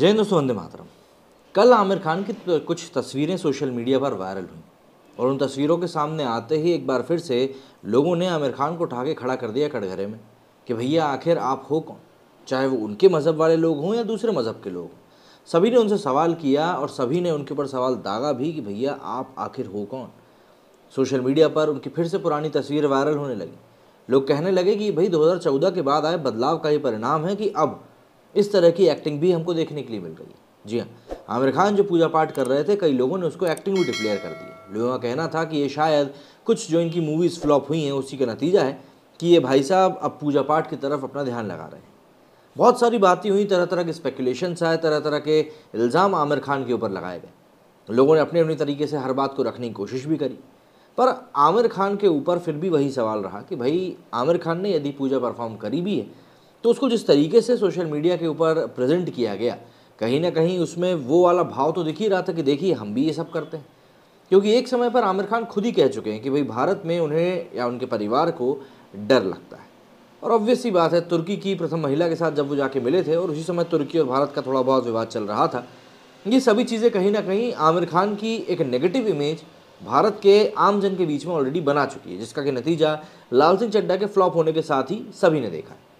जय दोस्तों वंदे मातरम कल आमिर खान की कुछ तस्वीरें सोशल मीडिया पर वायरल हुई और उन तस्वीरों के सामने आते ही एक बार फिर से लोगों ने आमिर खान को उठा के खड़ा कर दिया कटघरे में कि भैया आखिर आप हो कौन चाहे वो उनके मज़हब वाले लोग हों या दूसरे मज़हब के लोग सभी ने उनसे सवाल किया और सभी ने उनके ऊपर सवाल दागा भी कि भैया आप आखिर हो कौन सोशल मीडिया पर उनकी फिर से पुरानी तस्वीर वायरल होने लगी लोग कहने लगे कि भाई 2014 के बाद आए बदलाव का ये परिणाम है कि अब इस तरह की एक्टिंग भी हमको देखने के लिए मिल रही है जी हाँ आमिर खान जो पूजा पाठ कर रहे थे कई लोगों ने उसको एक्टिंग भी डिक्लेयर कर दी लोगों का कहना था कि ये शायद कुछ जो इनकी मूवीज़ फ्लॉप हुई हैं उसी का नतीजा है कि ये भाई साहब अब पूजा पाठ की तरफ अपना ध्यान लगा रहे हैं बहुत सारी बातें हुई तरह तरह के स्पेकुलेशन आए तरह तरह के इल्ज़ाम आमिर खान के ऊपर लगाए गए लोगों ने अपने अपने तरीके से हर बात को रखने की कोशिश भी करी पर आमिर खान के ऊपर फिर भी वही सवाल रहा कि भाई आमिर खान ने यदि पूजा परफॉर्म करी भी है तो उसको जिस तरीके से सोशल मीडिया के ऊपर प्रेजेंट किया गया कहीं ना कहीं उसमें वो वाला भाव तो दिख ही रहा था कि देखिए हम भी ये सब करते हैं क्योंकि एक समय पर आमिर खान खुद ही कह चुके हैं कि भाई भारत में उन्हें या उनके परिवार को डर लगता है और ऑब्वियस ही बात है तुर्की की प्रथम महिला के साथ जब वो जाके मिले थे और उसी समय तुर्की और भारत का थोड़ा बहुत विवाद चल रहा था ये सभी चीज़ें कहीं ना कहीं आमिर खान की एक नेगेटिव इमेज भारत के आम जन के बीच में ऑलरेडी बना चुकी है जिसका कि नतीजा लाल सिंह चड्डा के फ्लॉप होने के साथ ही सभी ने देखा है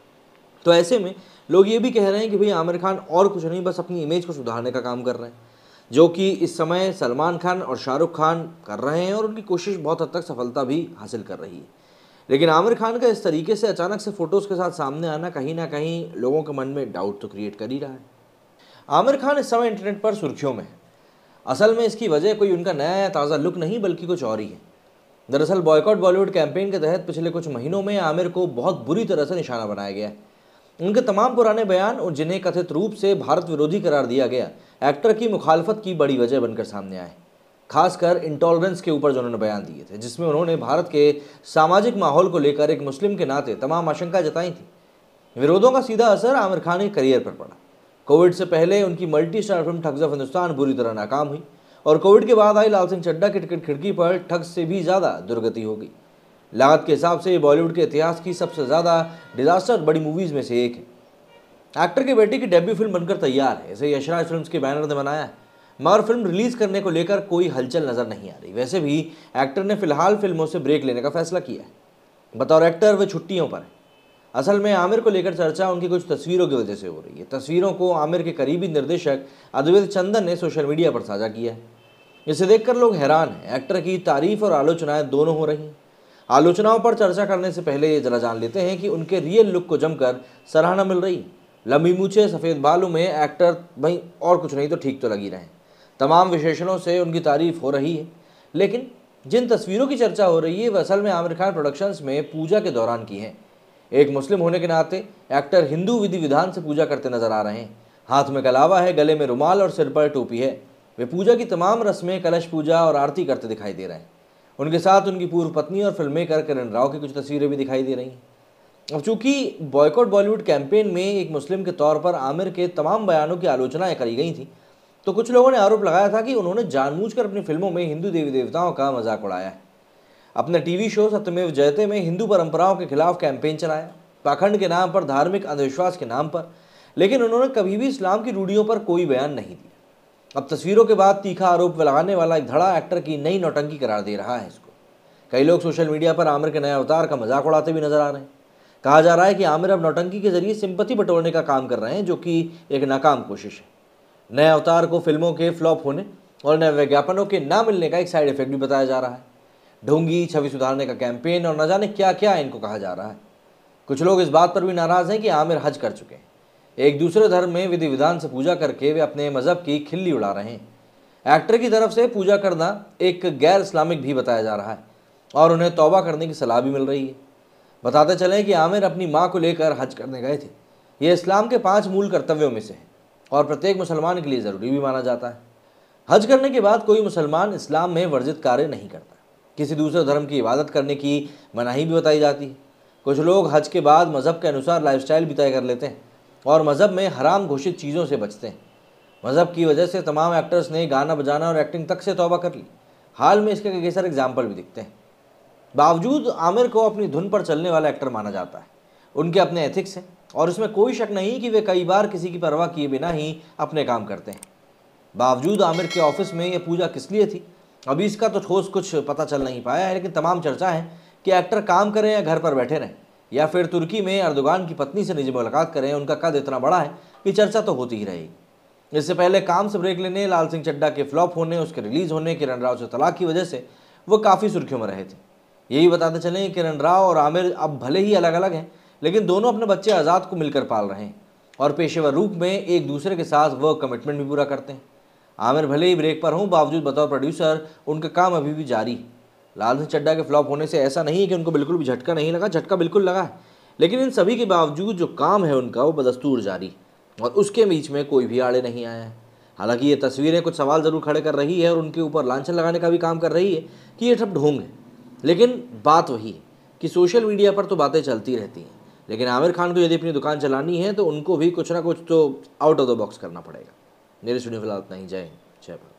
तो ऐसे में लोग ये भी कह रहे हैं कि भाई आमिर खान और कुछ नहीं बस अपनी इमेज को सुधारने का काम कर रहे हैं जो कि इस समय सलमान खान और शाहरुख खान कर रहे हैं और उनकी कोशिश बहुत हद तक सफलता भी हासिल कर रही है लेकिन आमिर खान का इस तरीके से अचानक से फ़ोटोज़ के साथ सामने आना कहीं ना कहीं लोगों के मन में डाउट तो क्रिएट कर ही रहा है आमिर खान इस समय इंटरनेट पर सुर्खियों में है असल में इसकी वजह कोई उनका नया ताज़ा लुक नहीं बल्कि कुछ और ही है दरअसल बॉयकॉट बॉलीवुड कैंपेन के तहत पिछले कुछ महीनों में आमिर को बहुत बुरी तरह से निशाना बनाया गया है उनके तमाम पुराने बयान और जिन्हें कथित रूप से भारत विरोधी करार दिया गया एक्टर की मुखालफत की बड़ी वजह बनकर सामने आए खासकर इंटॉलरेंस के ऊपर जो उन्होंने बयान दिए थे जिसमें उन्होंने भारत के सामाजिक माहौल को लेकर एक मुस्लिम के नाते तमाम आशंका जताई थी विरोधों का सीधा असर आमिर खान के करियर पर पड़ा कोविड से पहले उनकी multi star film Thugs of Hindustan बुरी तरह नाकाम हुई और कोविड के बाद आई लाल सिंह चड्डा की टिकट खिड़की पर ठग्स से भी ज़्यादा दुर्गति हो गई लागत के हिसाब से बॉलीवुड के इतिहास की सबसे ज़्यादा डिजास्टर बड़ी मूवीज़ में से एक है एक्टर के बेटे की डेब्यू फिल्म बनकर तैयार है इसे यशराज फिल्म के बैनर ने बनाया है मगर फिल्म रिलीज़ करने को लेकर कोई हलचल नज़र नहीं आ रही वैसे भी एक्टर ने फिलहाल फिल्मों से ब्रेक लेने का फैसला किया है बतौर एक्टर वे छुट्टियों पर हैं असल में आमिर को लेकर चर्चा उनकी कुछ तस्वीरों की वजह से हो रही है तस्वीरों को आमिर के करीबी निर्देशक अद्वैत चंदन ने सोशल मीडिया पर साझा किया है इसे देखकर लोग हैरान हैं एक्टर की तारीफ और आलोचनाएं दोनों हो रही हैं आलोचनाओं पर चर्चा करने से पहले ये जरा जान लेते हैं कि उनके रियल लुक को जमकर सराहना मिल रही लंबी मूछे सफ़ेद बालू में एक्टर भाई और कुछ नहीं तो ठीक तो लगी रहे तमाम विशेषणों से उनकी तारीफ हो रही है लेकिन जिन तस्वीरों की चर्चा हो रही है वह असल में आमिर खान प्रोडक्शंस में पूजा के दौरान की हैं एक मुस्लिम होने के नाते एक्टर हिंदू विधि विधान से पूजा करते नजर आ रहे हैं हाथ में कलावा है गले में रुमाल और सिर पर टोपी है वे पूजा की तमाम रस्में कलश पूजा और आरती करते दिखाई दे रहे हैं उनके साथ उनकी पूर्व पत्नी और फिल्म मेकर करण राव की कुछ तस्वीरें भी दिखाई दे रही हैं अब चूंकि बॉयकॉट बॉलीवुड कैंपेन में एक मुस्लिम के तौर पर आमिर के तमाम बयानों की आलोचनाएं करी गई थी तो कुछ लोगों ने आरोप लगाया था कि उन्होंने जानबूझकर अपनी फिल्मों में हिंदू देवी देवताओं का मजाक उड़ाया है अपने टीवी शो सत्यमेव जयते में हिंदू परंपराओं के खिलाफ कैंपेन चलाया पाखंड के नाम पर धार्मिक अंधविश्वास के नाम पर लेकिन उन्होंने कभी भी इस्लाम की रूढ़ियों पर कोई बयान नहीं दिया अब तस्वीरों के बाद तीखा आरोप लगाने वाला एक धड़ा एक्टर की नई नौटंकी करार दे रहा है इसको कई लोग सोशल मीडिया पर आमिर के नए अवतार का मजाक उड़ाते भी नजर आ रहे हैं कहा जा रहा है कि आमिर अब नौटंकी के जरिए सिंपत्ति बटोरने का काम कर रहे हैं जो कि एक नाकाम कोशिश है नए अवतार को फिल्मों के फ्लॉप होने और नए विज्ञापनों के ना मिलने का एक साइड इफेक्ट भी बताया जा रहा है ढोंगी छवि सुधारने का कैंपेन और न जाने क्या क्या इनको कहा जा रहा है कुछ लोग इस बात पर भी नाराज़ हैं कि आमिर हज कर चुके हैं एक दूसरे धर्म में विधि विधान से पूजा करके वे अपने मजहब की खिल्ली उड़ा रहे हैं एक्टर की तरफ से पूजा करना एक गैर इस्लामिक भी बताया जा रहा है और उन्हें तौबा करने की सलाह भी मिल रही है बताते चलें कि आमिर अपनी माँ को लेकर हज करने गए थे ये इस्लाम के पाँच मूल कर्तव्यों में से है और प्रत्येक मुसलमान के लिए ज़रूरी भी माना जाता है हज करने के बाद कोई मुसलमान इस्लाम में वर्जित कार्य नहीं करता किसी दूसरे धर्म की इबादत करने की मनाही भी बताई जाती है कुछ लोग हज के बाद मज़हब के अनुसार लाइफस्टाइल भी तय कर लेते हैं और मज़हब में हराम घोषित चीज़ों से बचते हैं मज़हब की वजह से तमाम एक्टर्स ने गाना बजाना और एक्टिंग तक से तौबा कर ली हाल में इसके कई सारे एग्जाम्पल भी दिखते हैं बावजूद आमिर को अपनी धुन पर चलने वाला एक्टर माना जाता है उनके अपने एथिक्स हैं और इसमें कोई शक नहीं कि वे कई बार किसी की परवाह किए बिना ही अपने काम करते हैं बावजूद आमिर के ऑफिस में यह पूजा किस लिए थी अभी इसका तो ठोस कुछ पता चल नहीं पाया है लेकिन तमाम चर्चा है कि एक्टर काम करें या घर पर बैठे रहें या फिर तुर्की में अर्दोगान की पत्नी से निजी मुलाकात करें उनका कद इतना बड़ा है कि चर्चा तो होती ही रहेगी इससे पहले काम से ब्रेक लेने लाल सिंह चड्डा के फ्लॉप होने उसके रिलीज होने किरण राव से तलाक की वजह से वो काफ़ी सुर्खियों में रहे थे यही बताते चले कि किरण राव और आमिर अब भले ही अलग अलग हैं लेकिन दोनों अपने बच्चे आज़ाद को मिलकर पाल रहे हैं और पेशेवर रूप में एक दूसरे के साथ वर्क कमिटमेंट भी पूरा करते हैं आमिर भले ही ब्रेक पर हों बावजूद बतौर प्रोड्यूसर उनका काम अभी भी जारी है लाल सिंह चड्डा के फ्लॉप होने से ऐसा नहीं है कि उनको बिल्कुल भी झटका नहीं लगा झटका बिल्कुल लगा है लेकिन इन सभी के बावजूद जो काम है उनका वो बदस्तूर जारी और उसके बीच में कोई भी आड़े नहीं आया है हालांकि ये तस्वीरें कुछ सवाल ज़रूर खड़े कर रही है और उनके ऊपर लांछन लगाने का भी काम कर रही है कि ये सब ढोंग है लेकिन बात वही है कि सोशल मीडिया पर तो बातें चलती रहती हैं लेकिन आमिर खान को यदि अपनी दुकान चलानी है तो उनको भी कुछ ना कुछ तो आउट ऑफ द बॉक्स करना पड़ेगा मेरे सुनी फिलहाल नहीं ही जय जय